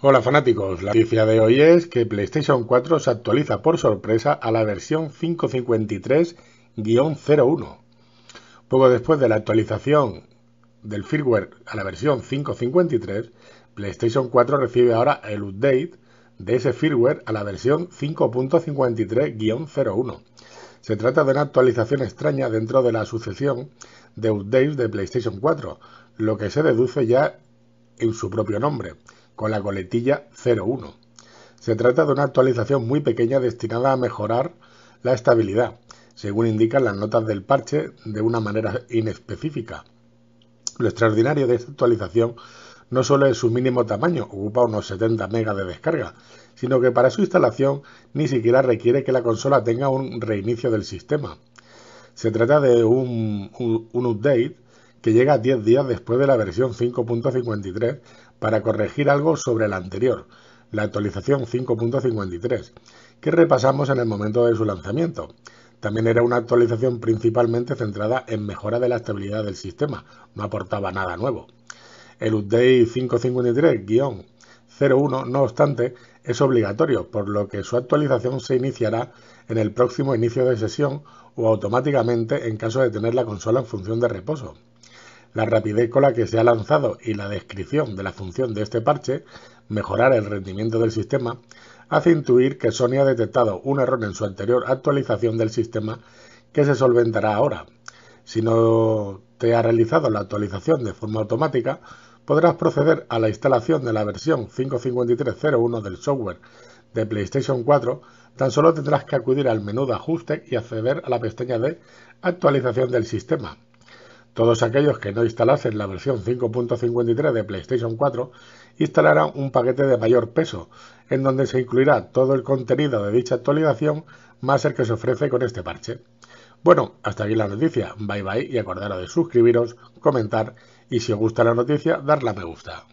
Hola fanáticos, la noticia de hoy es que PlayStation 4 se actualiza por sorpresa a la versión 553-01. Poco después de la actualización del firmware a la versión 553, PlayStation 4 recibe ahora el update de ese firmware a la versión 5.53-01. Se trata de una actualización extraña dentro de la sucesión de updates de PlayStation 4, lo que se deduce ya en su propio nombre con la coletilla 01. Se trata de una actualización muy pequeña destinada a mejorar la estabilidad, según indican las notas del parche de una manera inespecífica. Lo extraordinario de esta actualización no solo es su mínimo tamaño, ocupa unos 70 MB de descarga, sino que para su instalación ni siquiera requiere que la consola tenga un reinicio del sistema. Se trata de un, un update que llega 10 días después de la versión 5.53 para corregir algo sobre la anterior, la actualización 5.53, que repasamos en el momento de su lanzamiento. También era una actualización principalmente centrada en mejora de la estabilidad del sistema, no aportaba nada nuevo. El update 553-01, no obstante, es obligatorio, por lo que su actualización se iniciará en el próximo inicio de sesión o automáticamente en caso de tener la consola en función de reposo la rapidez con la que se ha lanzado y la descripción de la función de este parche, mejorar el rendimiento del sistema, hace intuir que Sony ha detectado un error en su anterior actualización del sistema que se solventará ahora. Si no te ha realizado la actualización de forma automática, podrás proceder a la instalación de la versión 553.01 del software de PlayStation 4, tan solo tendrás que acudir al menú de ajuste y acceder a la pestaña de actualización del sistema. Todos aquellos que no instalasen la versión 5.53 de PlayStation 4 instalarán un paquete de mayor peso, en donde se incluirá todo el contenido de dicha actualización más el que se ofrece con este parche. Bueno, hasta aquí la noticia. Bye bye y acordaros de suscribiros, comentar y si os gusta la noticia, darle a me gusta.